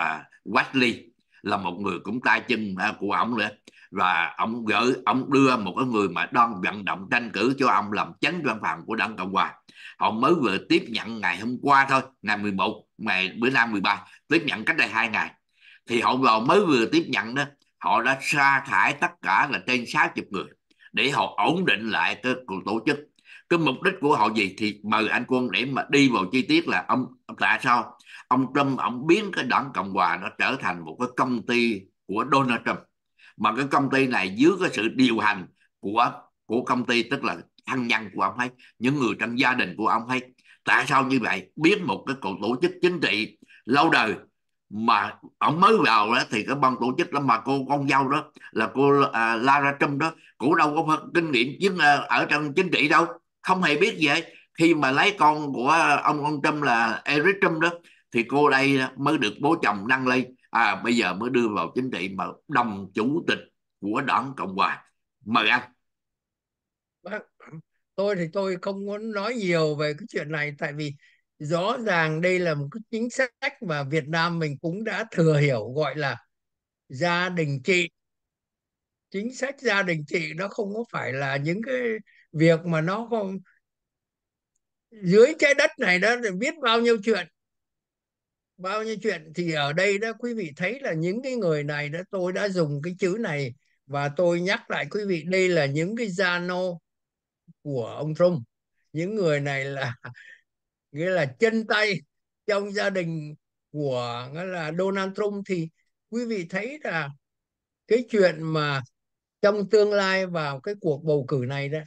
[SPEAKER 1] Wesley là một người cũng tay chân à, của ông nữa và ông gửi ông đưa một cái người mà đang vận động tranh cử cho ông làm chánh văn phòng của đảng cộng hòa họ mới vừa tiếp nhận ngày hôm qua thôi ngày 11 ngày bữa nay 13 tiếp nhận cách đây hai ngày thì họ vào mới vừa tiếp nhận đó họ đã sa thải tất cả là trên 60 người để họ ổn định lại cái tổ chức cái mục đích của họ gì thì mời anh quân để mà đi vào chi tiết là ông tại sao ông Trump ông biến cái đảng cộng hòa nó trở thành một cái công ty của Donald Trump mà cái công ty này dưới cái sự điều hành của của công ty tức là thân nhân của ông ấy những người trong gia đình của ông ấy tại sao như vậy biết một cái cuộc tổ chức chính trị lâu đời mà ông mới vào đó thì cái ban tổ chức đó mà cô con dâu đó là cô à, Lara Trump đó cũng đâu có kinh nghiệm chiến à, ở trong chính trị đâu không hề biết gì hết khi mà lấy con của ông ông Trump là Eric Trump đó thì cô đây mới được bố chồng nâng lên à bây giờ mới đưa vào chính trị mà đồng chủ tịch của đảng cộng hòa mời anh
[SPEAKER 2] vâng, tôi thì tôi không muốn nói nhiều về cái chuyện này tại vì rõ ràng đây là một cái chính sách mà Việt Nam mình cũng đã thừa hiểu gọi là gia đình trị chính sách gia đình trị nó không có phải là những cái việc mà nó không dưới trái đất này đó thì biết bao nhiêu chuyện bao nhiêu chuyện thì ở đây đó quý vị thấy là những cái người này đó tôi đã dùng cái chữ này và tôi nhắc lại quý vị đây là những cái gia nô của ông Trump những người này là <laughs> nghĩa là chân tay trong gia đình của nghĩa là Donald Trump thì quý vị thấy là cái chuyện mà trong tương lai vào cái cuộc bầu cử này đó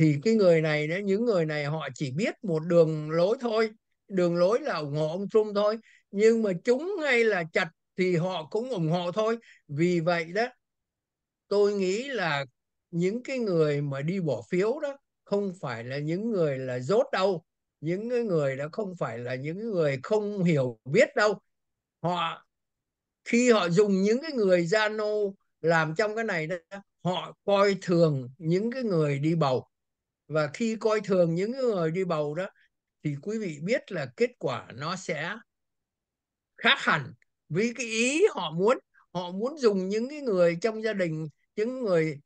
[SPEAKER 2] thì cái người này đó những người này họ chỉ biết một đường lối thôi đường lối là ủng hộ ông Trump thôi nhưng mà chúng hay là chặt thì họ cũng ủng hộ thôi vì vậy đó tôi nghĩ là những cái người mà đi bỏ phiếu đó không phải là những người là dốt đâu những người đó không phải là những người không hiểu biết đâu họ khi họ dùng những cái người Zano làm trong cái này đó họ coi thường những cái người đi bầu và khi coi thường những người đi bầu đó thì quý vị biết là kết quả nó sẽ khác hẳn vì cái ý họ muốn họ muốn dùng những cái người trong gia đình những người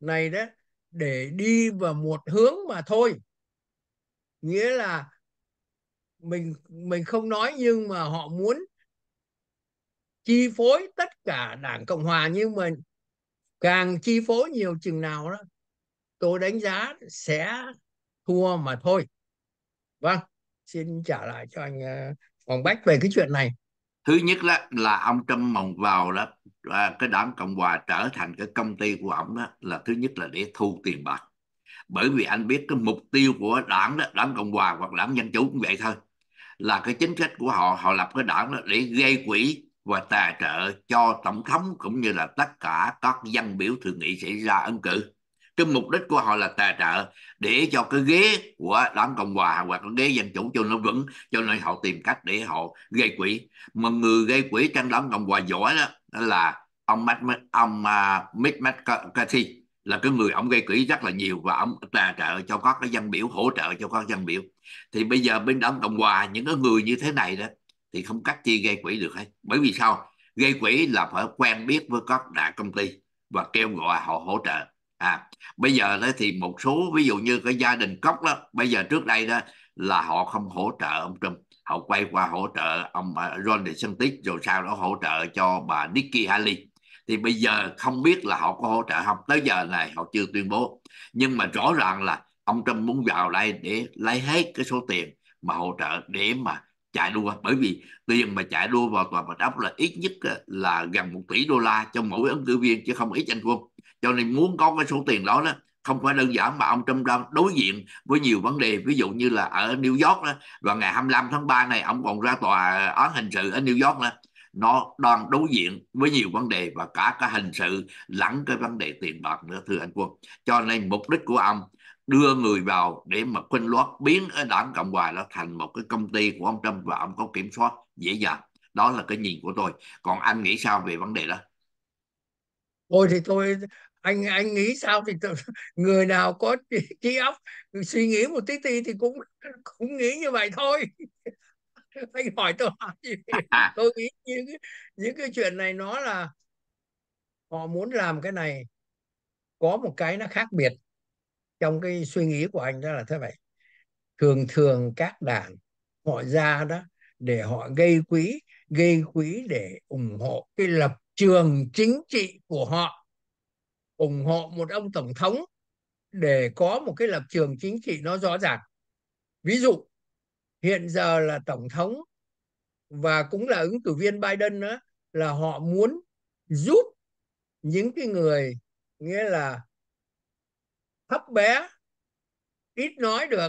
[SPEAKER 2] này đó để đi vào một hướng mà thôi nghĩa là mình mình không nói nhưng mà họ muốn chi phối tất cả đảng cộng hòa nhưng mà càng chi phối nhiều chừng nào đó tôi đánh giá sẽ thua mà thôi vâng xin trả lại cho anh ờ, Hoàng Bách về cái chuyện này
[SPEAKER 1] thứ nhất là là ông Trump mòng vào đó và cái đảng Cộng hòa trở thành cái công ty của ông đó là thứ nhất là để thu tiền bạc bởi vì anh biết cái mục tiêu của đảng đó, đảng Cộng hòa hoặc đảng Dân chủ cũng vậy thôi là cái chính sách của họ họ lập cái đảng đó để gây quỹ và tài trợ cho tổng thống cũng như là tất cả các dân biểu thượng nghị xảy ra ứng cử cái mục đích của họ là tài trợ để cho cái ghế của đảng cộng hòa hoặc cái ghế dân chủ cho nó vững cho nên họ tìm cách để họ gây quỹ mà người gây quỹ trong đảng cộng hòa giỏi đó, là ông Matt, ông uh, Mick McCarthy là cái người ông gây quỹ rất là nhiều và ông tài trợ cho các cái dân biểu hỗ trợ cho các dân biểu thì bây giờ bên đảng cộng hòa những cái người như thế này đó thì không cách chi gây quỹ được hết bởi vì sao gây quỹ là phải quen biết với các đại công ty và kêu gọi họ hỗ trợ à bây giờ đó thì một số ví dụ như cái gia đình cốc đó bây giờ trước đây đó là họ không hỗ trợ ông Trump họ quay qua hỗ trợ ông à, Ron DeSantis rồi sau đó hỗ trợ cho bà Nikki Haley thì bây giờ không biết là họ có hỗ trợ không tới giờ này họ chưa tuyên bố nhưng mà rõ ràng là ông Trump muốn vào đây để lấy hết cái số tiền mà hỗ trợ để mà chạy đua bởi vì tiền mà chạy đua vào tòa bạch ốc là ít nhất à, là gần một tỷ đô la cho mỗi ứng cử viên chứ không ít anh quân cho nên muốn có cái số tiền đó đó không phải đơn giản mà ông Trump đang đối diện với nhiều vấn đề ví dụ như là ở New York đó và ngày 25 tháng 3 này ông còn ra tòa án hình sự ở New York đó nó đang đối diện với nhiều vấn đề và cả cái hình sự lẫn cái vấn đề tiền bạc nữa thưa anh quân cho nên mục đích của ông đưa người vào để mà khuynh loát biến ở đảng cộng hòa nó thành một cái công ty của ông trump và ông có kiểm soát dễ dàng đó là cái nhìn của tôi còn anh nghĩ sao về vấn đề đó
[SPEAKER 2] tôi thì tôi anh anh nghĩ sao thì <laughs> người nào có trí óc suy nghĩ một tí tí thì cũng cũng nghĩ như vậy thôi <laughs> anh hỏi tôi <laughs> tôi nghĩ những những cái chuyện này nó là họ muốn làm cái này có một cái nó khác biệt trong cái suy nghĩ của anh đó là thế vậy thường thường các đảng họ ra đó để họ gây quỹ gây quỹ để ủng hộ cái lập trường chính trị của họ ủng hộ một ông tổng thống để có một cái lập trường chính trị nó rõ ràng ví dụ hiện giờ là tổng thống và cũng là ứng cử viên Biden đó là họ muốn giúp những cái người nghĩa là thấp bé ít nói được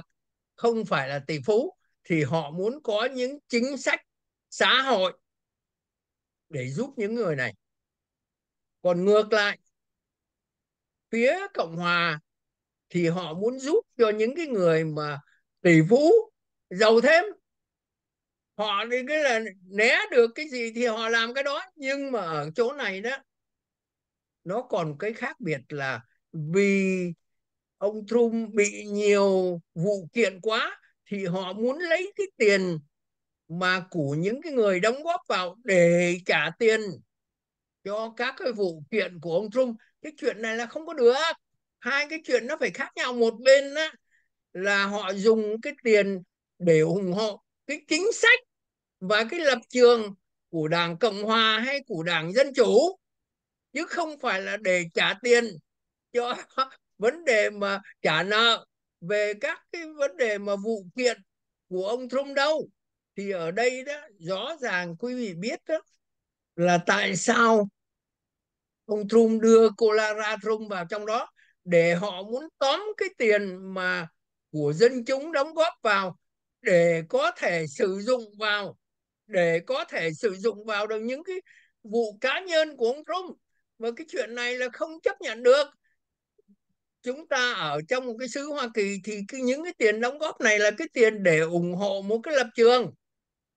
[SPEAKER 2] không phải là tỷ phú thì họ muốn có những chính sách xã hội để giúp những người này còn ngược lại phía cộng hòa thì họ muốn giúp cho những cái người mà tỷ phú giàu thêm họ thì cái là né được cái gì thì họ làm cái đó nhưng mà ở chỗ này đó nó còn cái khác biệt là vì ông Trump bị nhiều vụ kiện quá thì họ muốn lấy cái tiền mà của những cái người đóng góp vào để trả tiền cho các cái vụ kiện của ông Trump cái chuyện này là không có được hai cái chuyện nó phải khác nhau một bên á, là họ dùng cái tiền để ủng hộ cái chính sách và cái lập trường của đảng cộng hòa hay của đảng dân chủ chứ không phải là để trả tiền cho <laughs> vấn đề mà trả nợ về các cái vấn đề mà vụ kiện của ông Trump đâu thì ở đây đó rõ ràng quý vị biết đó là tại sao ông Trump đưa Colara Trump vào trong đó để họ muốn tóm cái tiền mà của dân chúng đóng góp vào để có thể sử dụng vào để có thể sử dụng vào được những cái vụ cá nhân của ông Trump và cái chuyện này là không chấp nhận được chúng ta ở trong một cái xứ Hoa Kỳ thì cái, những cái tiền đóng góp này là cái tiền để ủng hộ một cái lập trường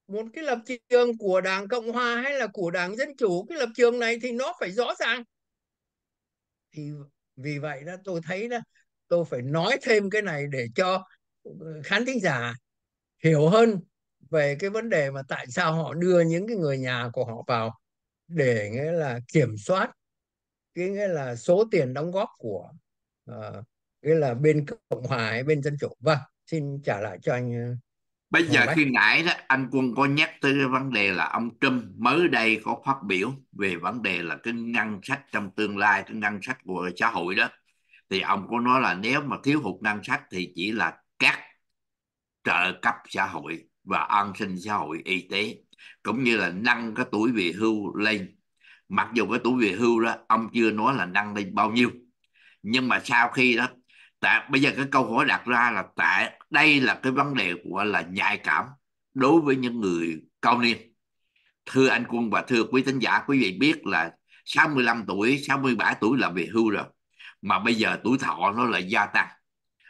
[SPEAKER 2] một cái lập trường của đảng cộng hòa hay là của đảng dân chủ cái lập trường này thì nó phải rõ ràng thì vì vậy đó tôi thấy đó tôi phải nói thêm cái này để cho ờ, khán thính giả hiểu hơn về cái vấn đề mà tại sao họ đưa những cái người nhà của họ vào để nghĩa là kiểm soát cái nghĩa là số tiền đóng góp của uh, nghĩa là bên cộng hòa hay bên dân chủ vâng xin trả lại cho anh ờ,
[SPEAKER 1] Bây giờ khi nãy đó anh Quân có nhắc tới cái vấn đề là ông Trump mới đây có phát biểu về vấn đề là cái ngân sách trong tương lai, cái ngân sách của xã hội đó. Thì ông có nói là nếu mà thiếu hụt ngân sách thì chỉ là các trợ cấp xã hội và an sinh xã hội y tế cũng như là nâng cái tuổi về hưu lên mặc dù cái tuổi về hưu đó ông chưa nói là nâng lên bao nhiêu nhưng mà sau khi đó tại bây giờ cái câu hỏi đặt ra là tại đây là cái vấn đề của là nhạy cảm đối với những người cao niên thưa anh quân và thưa quý thính giả quý vị biết là 65 tuổi 67 tuổi là về hưu rồi mà bây giờ tuổi thọ nó lại gia tăng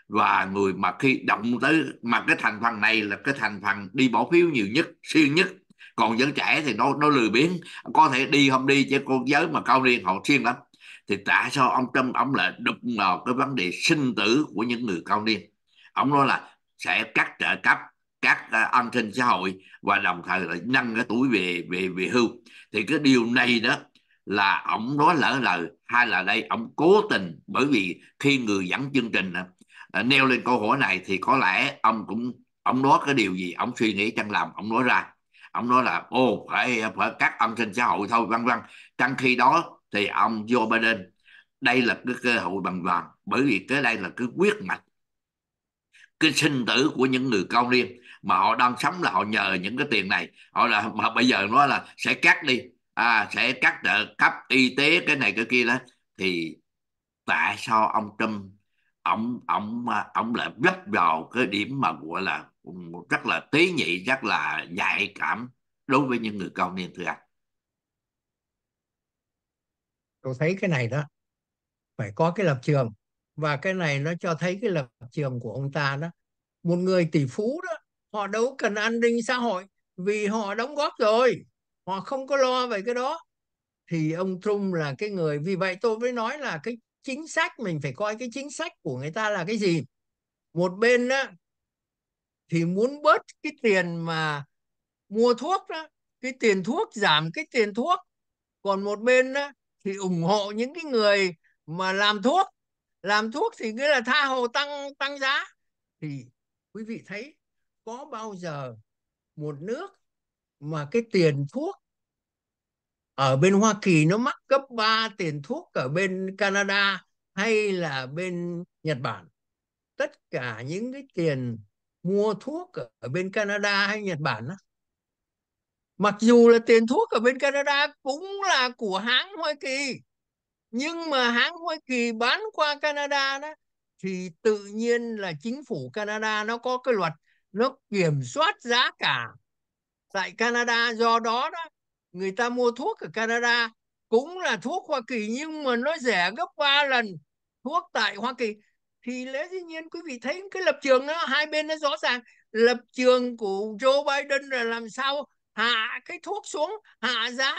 [SPEAKER 1] và người mà khi động tới mà cái thành phần này là cái thành phần đi bỏ phiếu nhiều nhất siêu nhất còn giới trẻ thì nó nó lười biến có thể đi không đi chứ con giới mà cao niên họ siêng lắm thì tại sao ông Trump ông lại đụng vào cái vấn đề sinh tử của những người cao niên ông nói là sẽ cắt trợ cấp các à, an sinh xã hội và đồng thời là nâng cái tuổi về về về hưu thì cái điều này đó là ông nói lỡ lời hay là đây ông cố tình bởi vì khi người dẫn chương trình à, nêu lên câu hỏi này thì có lẽ ông cũng ông nói cái điều gì ông suy nghĩ trong làm ông nói ra ông nói là ô phải phải cắt an sinh xã hội thôi vân vân trong khi đó thì ông Joe Biden đây là cái cơ hội bằng vàng bởi vì cái đây là cái quyết mạch cái sinh tử của những người cao niên mà họ đang sống là họ nhờ những cái tiền này họ là mà bây giờ nói là sẽ cắt đi à, sẽ cắt trợ cấp y tế cái này cái kia đó thì tại sao ông Trump ông ông ông lại rất vào cái điểm mà gọi là rất là tế nhị rất là nhạy cảm đối với những người cao niên thưa anh
[SPEAKER 2] tôi thấy cái này đó phải có cái lập trường và cái này nó cho thấy cái lập trường của ông ta đó một người tỷ phú đó họ đâu cần an ninh xã hội vì họ đóng góp rồi họ không có lo về cái đó thì ông Trump là cái người vì vậy tôi mới nói là cái chính sách mình phải coi cái chính sách của người ta là cái gì một bên đó thì muốn bớt cái tiền mà mua thuốc đó cái tiền thuốc giảm cái tiền thuốc còn một bên đó thì ủng hộ những cái người mà làm thuốc làm thuốc thì nghĩa là tha hồ tăng tăng giá thì quý vị thấy có bao giờ một nước mà cái tiền thuốc ở bên Hoa Kỳ nó mắc gấp 3 tiền thuốc ở bên Canada hay là bên Nhật Bản tất cả những cái tiền mua thuốc ở bên Canada hay Nhật Bản đó, mặc dù là tiền thuốc ở bên Canada cũng là của hãng Hoa Kỳ nhưng mà hãng Hoa Kỳ bán qua Canada đó thì tự nhiên là chính phủ Canada nó có cái luật nó kiểm soát giá cả tại Canada do đó đó người ta mua thuốc ở Canada cũng là thuốc Hoa Kỳ nhưng mà nó rẻ gấp 3 lần thuốc tại Hoa Kỳ thì lẽ dĩ nhiên quý vị thấy cái lập trường đó hai bên nó rõ ràng lập trường của Joe Biden là làm sao hạ cái thuốc xuống hạ giá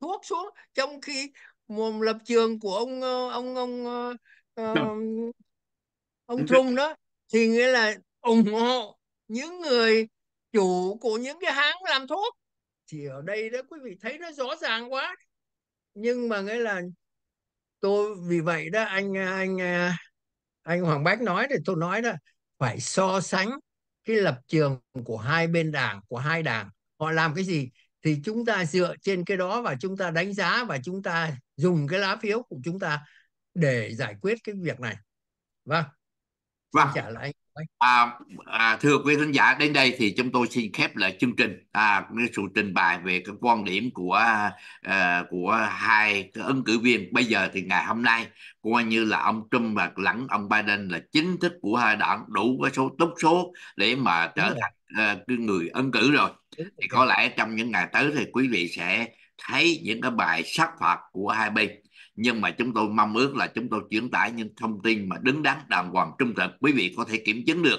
[SPEAKER 2] thuốc xuống trong khi một lập trường của ông ờ, ông ông uh, ông Trung đó thì nghĩa là ủng hộ những người chủ của những cái hãng làm thuốc thì ở đây đó quý vị thấy nó rõ ràng quá nhưng mà nghĩa là tôi vì vậy đó anh anh anh Hoàng Bách nói thì tôi nói đó phải so sánh cái lập trường của hai bên đảng của hai đảng họ làm cái gì thì chúng ta dựa trên cái đó và chúng ta đánh giá và chúng ta dùng cái lá phiếu của chúng ta để giải quyết cái việc này vâng vâng trả lại
[SPEAKER 1] à, à, thưa quý khán giả đến đây thì chúng tôi xin khép lại chương trình à, sự trình bày về cái quan điểm của à, của hai ứng cử viên bây giờ thì ngày hôm nay coi như là ông Trump và lẫn ông Biden là chính thức của hai đảng đủ cái số tốt số để mà trở thành à, cái người ứng cử rồi thì có lẽ trong những ngày tới thì quý vị sẽ thấy những cái bài sát phạt của hai bên nhưng mà chúng tôi mong ước là chúng tôi chuyển tải những thông tin mà đứng đắn đàng hoàng trung thực quý vị có thể kiểm chứng được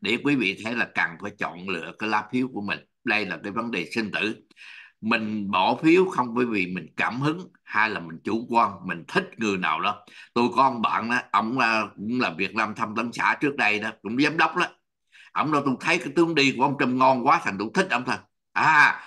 [SPEAKER 1] để quý vị thấy là cần phải chọn lựa cái lá phiếu của mình đây là cái vấn đề sinh tử mình bỏ phiếu không bởi vì mình cảm hứng hay là mình chủ quan mình thích người nào đó tôi có ông bạn đó ông cũng là việt nam thăm tấn xã trước đây đó cũng giám đốc đó ông đâu tôi thấy cái tướng đi của ông trump ngon quá thành tôi thích ông thôi à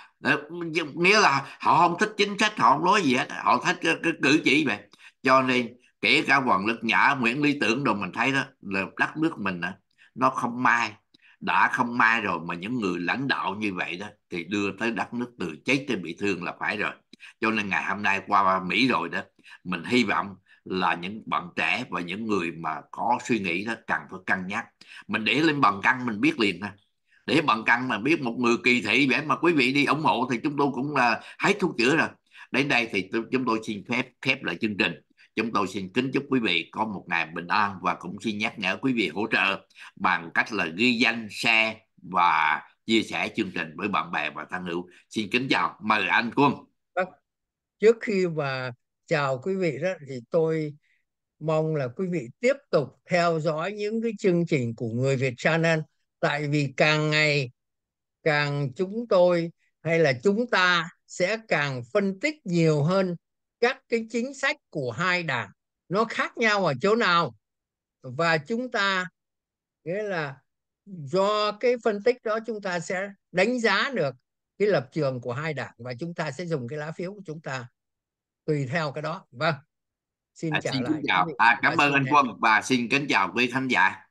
[SPEAKER 1] nghĩa là họ không thích chính sách họ không nói gì hết họ thích cái, cái cử chỉ vậy cho nên kể cả hoàng lực nhã nguyễn lý tưởng đồ mình thấy đó là đất nước mình đó, nó không may đã không may rồi mà những người lãnh đạo như vậy đó thì đưa tới đất nước từ chết tới bị thương là phải rồi cho nên ngày hôm nay qua mỹ rồi đó mình hy vọng là những bạn trẻ và những người mà có suy nghĩ đó cần phải cân nhắc mình để lên bằng căn mình biết liền ha để bằng căn mà biết một người kỳ thị vậy mà quý vị đi ủng hộ thì chúng tôi cũng là hết thuốc chữa rồi đến đây thì chúng tôi xin phép khép lại chương trình chúng tôi xin kính chúc quý vị có một ngày bình an và cũng xin nhắc nhở quý vị hỗ trợ bằng cách là ghi danh xe và chia sẻ chương trình với bạn bè và thân hữu xin kính chào mời anh quân
[SPEAKER 2] vâng. trước khi mà chào quý vị đó thì tôi mong là quý vị tiếp tục theo dõi những cái chương trình của người Việt Channel tại vì càng ngày càng chúng tôi hay là chúng ta sẽ càng phân tích nhiều hơn các cái chính sách của hai đảng nó khác nhau ở chỗ nào và chúng ta nghĩa là do cái phân tích đó chúng ta sẽ đánh giá được cái lập trường của hai đảng và chúng ta sẽ dùng cái lá phiếu của chúng ta tùy theo cái đó vâng xin à, chào xin kính chào à, cảm ơn anh
[SPEAKER 1] quân và xin kính chào quý khán giả